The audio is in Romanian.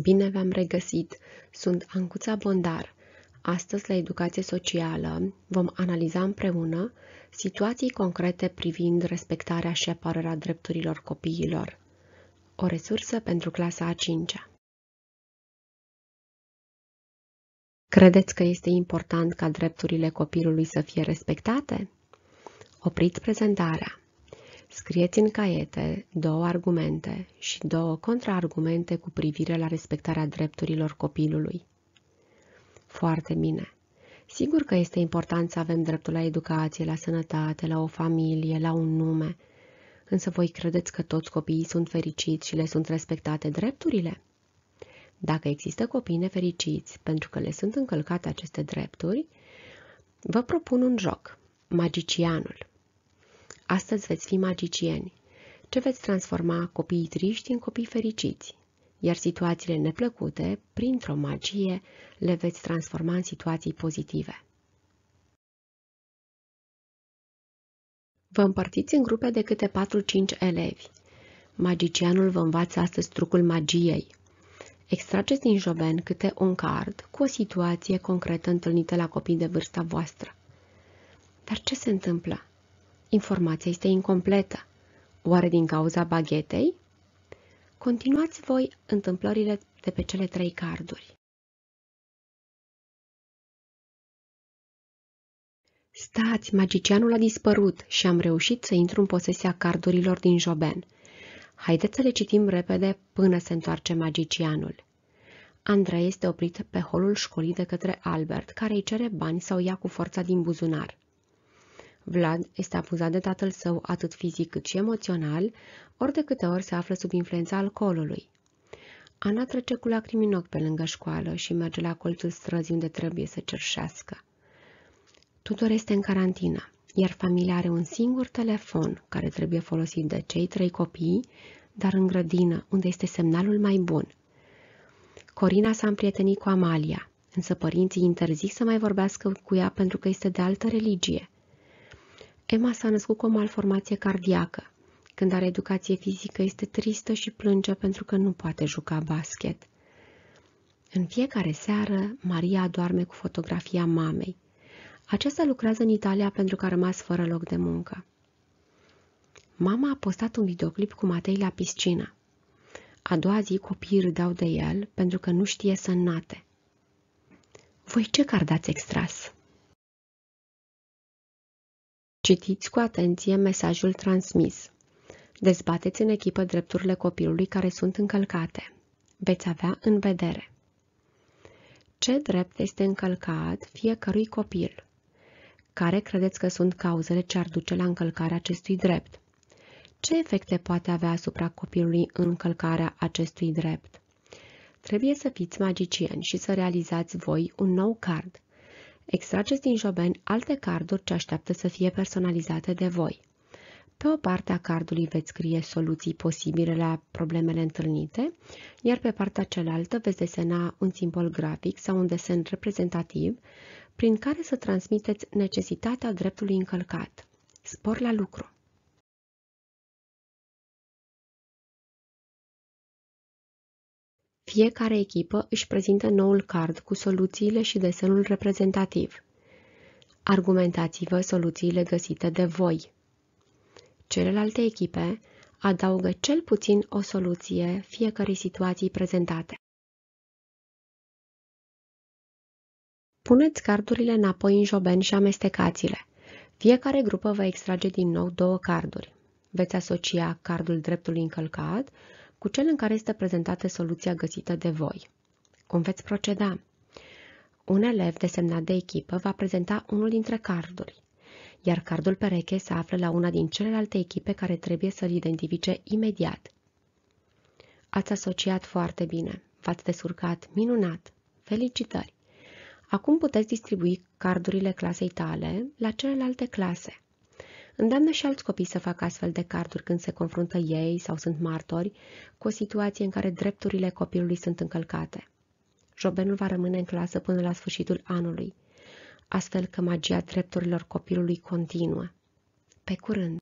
Bine v-am regăsit! Sunt Ancuța Bondar. Astăzi, la Educație Socială, vom analiza împreună situații concrete privind respectarea și apărarea drepturilor copiilor. O resursă pentru clasa a 5-a. Credeți că este important ca drepturile copilului să fie respectate? Opriți prezentarea. Scrieți în caiete două argumente și două contraargumente cu privire la respectarea drepturilor copilului. Foarte bine. Sigur că este important să avem dreptul la educație, la sănătate, la o familie, la un nume. Însă voi credeți că toți copiii sunt fericiți și le sunt respectate drepturile? Dacă există copii nefericiți pentru că le sunt încălcate aceste drepturi, vă propun un joc, magicianul. Astăzi veți fi magicieni. Ce veți transforma copiii triști în copii fericiți, iar situațiile neplăcute, printr-o magie, le veți transforma în situații pozitive. Vă împărțiți în grupe de câte 4-5 elevi. Magicianul vă învață astăzi trucul magiei. Extrageți din joben câte un card cu o situație concretă întâlnită la copii de vârsta voastră. Dar ce se întâmplă? Informația este incompletă. Oare din cauza baghetei? Continuați voi întâmplările de pe cele trei carduri. Stați, magicianul a dispărut și am reușit să intru în posesia cardurilor din Joben. Haideți să le citim repede până se întoarce magicianul. Andrei este oprit pe holul școlii de către Albert, care îi cere bani sau ia cu forța din buzunar. Vlad este abuzat de tatăl său atât fizic cât și emoțional, ori de câte ori se află sub influența alcoolului. Ana trece cu lacrimi în ochi pe lângă școală și merge la colțul străzii unde trebuie să cerșească. Tudor este în carantină, iar familia are un singur telefon care trebuie folosit de cei trei copii, dar în grădină, unde este semnalul mai bun. Corina s-a împrietenit cu Amalia, însă părinții interzic să mai vorbească cu ea pentru că este de altă religie – Emma s-a născut cu o malformație cardiacă. Când are educație fizică, este tristă și plânge pentru că nu poate juca basket. În fiecare seară, Maria adorme cu fotografia mamei. Aceasta lucrează în Italia pentru că a rămas fără loc de muncă. Mama a postat un videoclip cu Matei la piscină. A doua zi copiii râdeau de el pentru că nu știe să înnate. Voi ce cardați extras?" Citiți cu atenție mesajul transmis. Dezbateți în echipă drepturile copilului care sunt încălcate. Veți avea în vedere ce drept este încălcat fiecărui copil. Care credeți că sunt cauzele ce ar duce la încălcarea acestui drept? Ce efecte poate avea asupra copilului încălcarea acestui drept? Trebuie să fiți magicieni și să realizați voi un nou card, Extrageți din joben alte carduri ce așteaptă să fie personalizate de voi. Pe o parte a cardului veți scrie soluții posibile la problemele întâlnite, iar pe partea cealaltă veți desena un simbol grafic sau un desen reprezentativ prin care să transmiteți necesitatea dreptului încălcat. Spor la lucru! Fiecare echipă își prezintă noul card cu soluțiile și desenul reprezentativ. Argumentați-vă soluțiile găsite de voi. Celelalte echipe adaugă cel puțin o soluție fiecărei situații prezentate. Puneți cardurile înapoi în joben și amestecați-le. Fiecare grupă va extrage din nou două carduri. Veți asocia cardul dreptului încălcat cu cel în care este prezentată soluția găsită de voi. Cum veți proceda? Un elev desemnat de echipă va prezenta unul dintre carduri, iar cardul pereche se află la una din celelalte echipe care trebuie să-l identifice imediat. Ați asociat foarte bine, v-ați desurcat. minunat, felicitări! Acum puteți distribui cardurile clasei tale la celelalte clase. Îndeamnă și alți copii să facă astfel de carduri când se confruntă ei sau sunt martori cu o situație în care drepturile copilului sunt încălcate. Jobenul va rămâne în clasă până la sfârșitul anului, astfel că magia drepturilor copilului continuă. Pe curând!